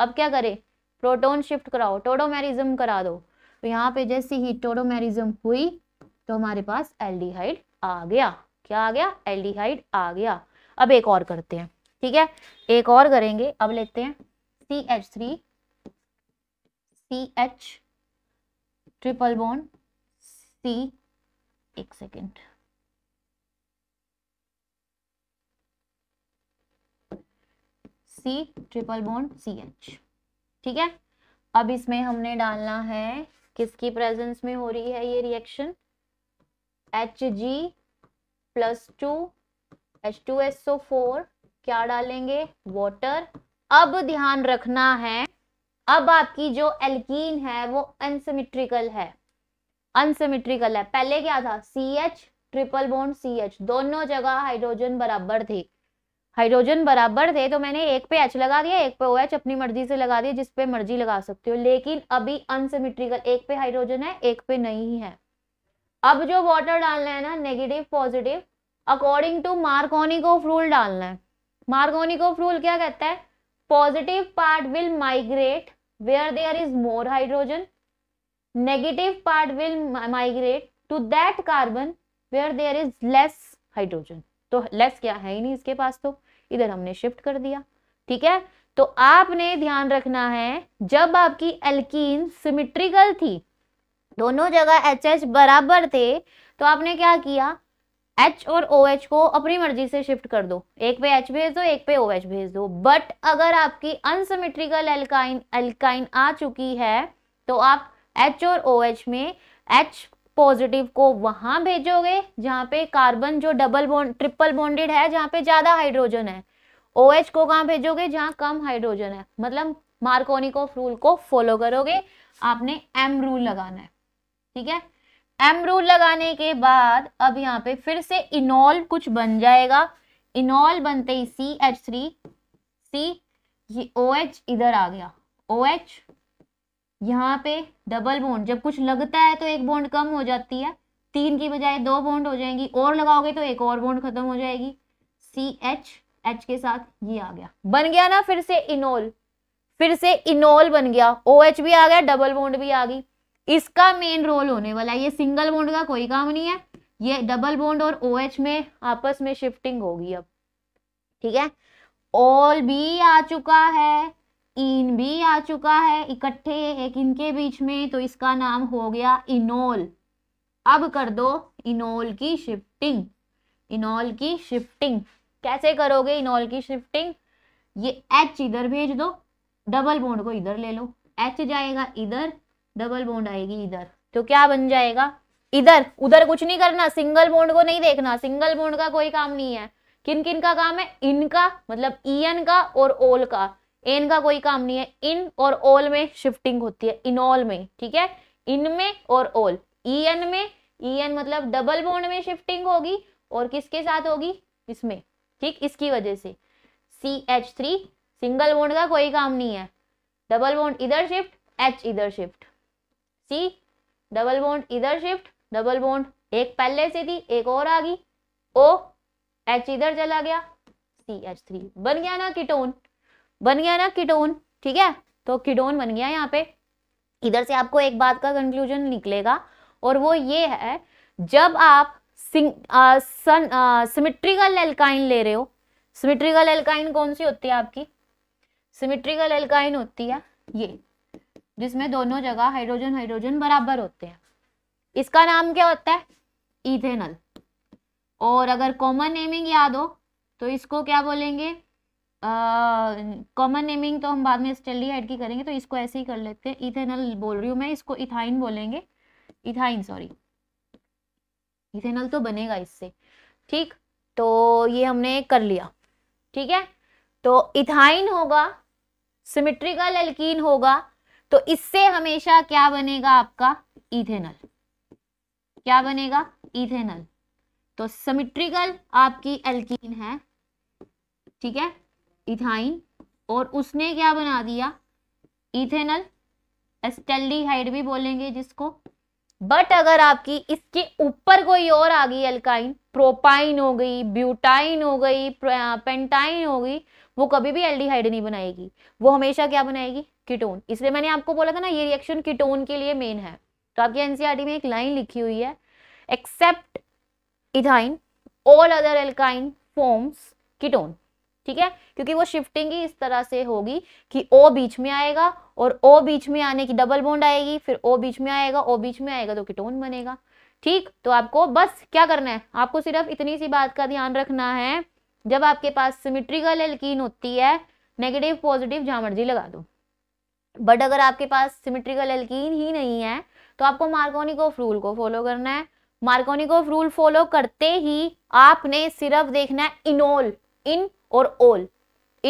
अब क्या करे प्रोटोन शिफ्ट कराओ टोडोमेरिज्म करा दो तो यहाँ पे जैसे ही टोडोमेरिज्म हुई तो हमारे पास एल्डिहाइड आ गया क्या आ गया एल्डिहाइड आ गया अब एक और करते हैं ठीक है एक और करेंगे अब लेते हैं C H three C H triple bond C एक second C triple bond C H ठीक है अब इसमें हमने डालना है किसकी प्रेजेंस में हो रही है ये reaction H G plus two H two S O four क्या डालेंगे वॉटर अब ध्यान रखना है अब आपकी जो एल्कीन है वो अनसिमिट्रिकल है अनसिमिट्रिकल है पहले क्या था C H triple bond C H दोनों जगह हाइड्रोजन बराबर थे हाइड्रोजन बराबर थे तो मैंने एक पे एच लगा दिया एक पे ओ एच अपनी मर्जी से लगा दिया जिस पे मर्जी लगा सकते हो लेकिन अभी अनसिमिट्रिकल एक पे हाइड्रोजन है एक पे नहीं है अब जो वाटर डालना है ना negative positive according to Markovnikov rule डालना है मार्कोनिक ऑफ रूल क्या कहता है positive part will migrate where there is more hydrogen negative part will migrate to that carbon where there is less hydrogen तो लेस क्या है ही नहीं इसके पास तो इधर हमने शिफ्ट कर दिया ठीक है तो आपने ध्यान रखना है जब आपकी एल्कीन सिमिट्रिकल थी दोनों जगह एच एच बराबर थे तो आपने क्या किया एच और ओ OH एच को अपनी मर्जी से शिफ्ट कर दो एक पे एच भेज दो एक पे ओ OH भेज दो बट अगर आपकी अनसिमेट्रिकल एल्काइन एल्काइन आ चुकी है तो आप एच और ओ OH में एच पॉजिटिव को वहां भेजोगे जहाँ पे कार्बन जो डबल बॉन्ड ट्रिपल बॉन्डेड है जहाँ पे ज़्यादा हाइड्रोजन है ओ OH को कहाँ भेजोगे जहां कम हाइड्रोजन है मतलब मार्कोनिकोफ रूल को फॉलो करोगे आपने एम रूल लगाना है ठीक है रूल लगाने के बाद अब यहाँ पे फिर से इनॉल कुछ बन जाएगा इनॉल बनते ही सी एच थ्री सी ये ओ एच इधर आ गया ओ एच यहाँ पे डबल बोंड जब कुछ लगता है तो एक बोंड कम हो जाती है तीन की बजाय दो बोंड हो जाएंगी और लगाओगे तो एक और बोंड खत्म हो जाएगी सी एच एच के साथ ये आ गया बन गया ना फिर से इनोल फिर से इनोल बन गया ओ OH एच भी आ गया डबल बोंड भी आ गई इसका मेन रोल होने वाला है ये सिंगल बोन्ड का कोई काम नहीं है ये डबल बोन्ड और ओ OH में आपस में शिफ्टिंग होगी अब ठीक है ऑल भी आ चुका है इन भी आ चुका है इकट्ठे एक इनके बीच में तो इसका नाम हो गया इनोल अब कर दो इनोल की शिफ्टिंग इनोल की शिफ्टिंग कैसे करोगे इनोल की शिफ्टिंग ये एच इधर भेज दो डबल बोन्ड को इधर ले लो एच जाएगा इधर डबल बॉन्ड आएगी इधर तो क्या बन जाएगा इधर उधर कुछ नहीं करना सिंगल बॉन्ड को नहीं देखना सिंगल बॉन्ड का कोई काम नहीं है किन किन का काम है इनका मतलब ई एन का और ओल का एन का कोई काम नहीं है इन और ओल में शिफ्टिंग होती है इन ऑल में ठीक है इनमें और ओल ई एन में ई एन मतलब डबल बॉन्ड में शिफ्टिंग होगी और किसके साथ होगी इसमें ठीक इसकी वजह से C H three single bond का कोई काम नहीं है डबल बॉन्ड इधर शिफ्ट एच इधर शिफ्ट सी डबल बॉन्ड इधर शिफ्ट डबल बॉन्ड एक पहले से थी एक और आ गई ओ एच इधर चला गया सी एच थ्री बन गया ना किटोन बन गया ना किटोन ठीक है तो किटोन बन गया यहाँ पे इधर से आपको एक बात का कंक्लूजन निकलेगा और वो ये है जब आप सिमिट्रिकल एल्काइन ले रहे हो सिमिट्रिकल एल्काइन कौन सी होती है आपकी सिमिट्रिकल एल्काइन होती है ये जिसमें दोनों जगह हाइड्रोजन हाइड्रोजन बराबर होते हैं इसका नाम क्या होता है इथेनल और अगर कॉमन नेमिंग याद हो तो इसको क्या बोलेंगे कॉमन नेमिंग तो हम बाद में हेड की करेंगे तो इसको ऐसे ही कर लेते हैं इथेनल बोल रही हूँ मैं इसको इथाइन बोलेंगे इथाइन सॉरी इथेनल तो बनेगा इससे ठीक तो ये हमने कर लिया ठीक है तो इथाइन होगा सिमिट्रिकल एल्कीन होगा तो इससे हमेशा क्या बनेगा आपका इथेनल क्या बनेगा इथेनल तो समिट्रिकल आपकी एल्कीन है ठीक है इथाइन और उसने क्या बना दिया इथेनल एस्टेल्डिहाइड भी बोलेंगे जिसको बट अगर आपकी इसके ऊपर कोई और आ गई एल्काइन प्रोपाइन हो गई ब्यूटाइन हो गई पेंटाइन हो गई वो कभी भी एल्डिहाइड नहीं बनाएगी वो हमेशा क्या बनाएगी कीटोन इसलिए मैंने आपको बोला था ना ये रिएक्शन कीटोन के लिए मेन है तो आपकी एनसीआरटी e में एक लाइन लिखी हुई है except ethyne all other alkyne forms ketone ठीक है क्योंकि वो शिफ्टिंग ही इस तरह से होगी कि ओ बीच में आएगा और ओ बीच में आने की डबल बॉन्ड आएगी फिर ओ बीच में आएगा ओ बीच में आएगा तो कीटोन बनेगा ठीक तो आपको बस क्या करना है आपको सिर्फ इतनी सी बात का ध्यान रखना है जब आपके पास सिमिट्रिकल एल्कीन होती है नेगेटिव पॉजिटिव जहां मर्जी लगा दो बट अगर आपके पास सिमेट्रिकल एल्कीन ही नहीं है तो आपको ऑफ रूल को फॉलो करना है ऑफ रूल फॉलो करते ही आपने सिर्फ देखना है इनोल इन और ओल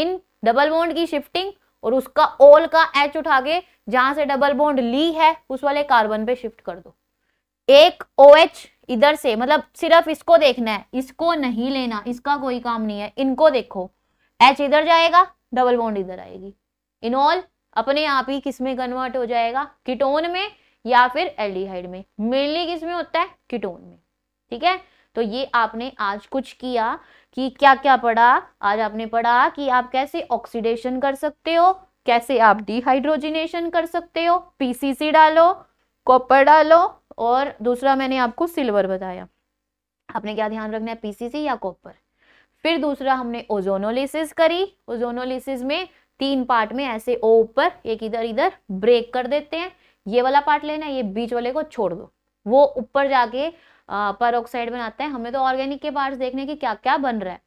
इन डबल बोन्ड की शिफ्टिंग और उसका ओल का एच उठा के जहां से डबल बॉन्ड ली है उस वाले कार्बन पे शिफ्ट कर दो एक ओ एच इधर से मतलब सिर्फ इसको देखना है इसको नहीं लेना इसका कोई काम नहीं है इनको देखो एच इधर जाएगा डबल बोंड इधर आएगी इनोल अपने आप ही किसमें कन्वर्ट हो जाएगा किटोन में या फिर एल्डिहाइड में मेनली किसमें में होता है किटोन में ठीक है तो ये आपने आज कुछ किया कि क्या क्या पढ़ा आज आपने पढ़ा कि आप कैसे ऑक्सीडेशन कर सकते हो कैसे आप डिहाइड्रोजिनेशन कर सकते हो पीसीसी डालो कॉपर डालो और दूसरा मैंने आपको सिल्वर बताया आपने क्या ध्यान रखना है पीसीसी या कॉपर फिर दूसरा हमने ओजोनोलिसिस करी ओजोनोलिसिस में तीन पार्ट में ऐसे ओ ऊपर एक इधर इधर ब्रेक कर देते हैं ये वाला पार्ट लेना ये बीच वाले को छोड़ दो वो ऊपर जाके परोक्साइड बनाते हैं हमें तो ऑर्गेनिक के पार्ट देखने की क्या क्या बन रहा है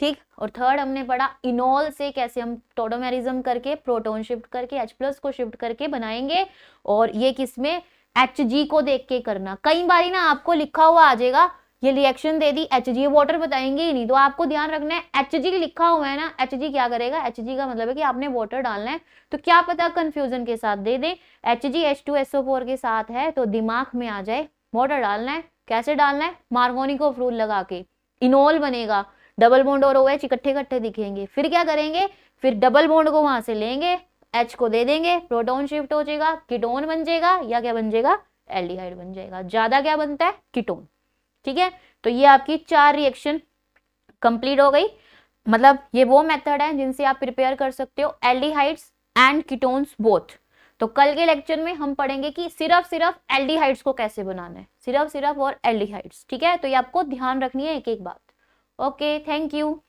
ठीक और थर्ड हमने पढ़ा इनोल से कैसे हम टोडोमेरिज्म करके प्रोटोन शिफ्ट करके एच प्लस को शिफ्ट करके बनाएंगे और ये किसमें एच जी को देख के करना कई बार ना आपको लिखा हुआ आ जाएगा ये रिएक्शन दे दी एच जी वाटर बताएंगे ही नहीं तो आपको ध्यान रखना है एच जी लिखा हुआ है ना एच जी क्या करेगा एच जी का मतलब है कि आपने वाटर डालना है तो क्या पता कन्फ्यूजन के साथ दे दे H G H two S O four के साथ है तो दिमाग में आ जाए वाटर डालना है कैसे डालना है मार्गोनिको फ्रूल लगा के इनोल बनेगा डबल बोंड और ओ एच इकट्ठे इकट्ठे दिखेंगे फिर क्या करेंगे फिर डबल बोंड को वहां से लेंगे एच को दे देंगे प्रोटोन शिफ्ट हो जाएगा कीटोन बन जाएगा या क्या बन जाएगा एल्डिहाइड बन जाएगा ज्यादा क्या बनता है कीटोन ठीक है तो ये आपकी चार रिएक्शन कंप्लीट हो गई मतलब ये वो मेथड है जिनसे आप प्रिपेयर कर सकते हो एल्डिहाइड्स एंड कीटोन्स बोथ तो कल के लेक्चर में हम पढ़ेंगे कि सिर्फ सिर्फ एल्डिहाइड्स को कैसे बनाना है सिर्फ सिर्फ और एल्डिहाइड्स ठीक है तो ये आपको ध्यान रखनी है एक एक बात ओके थैंक यू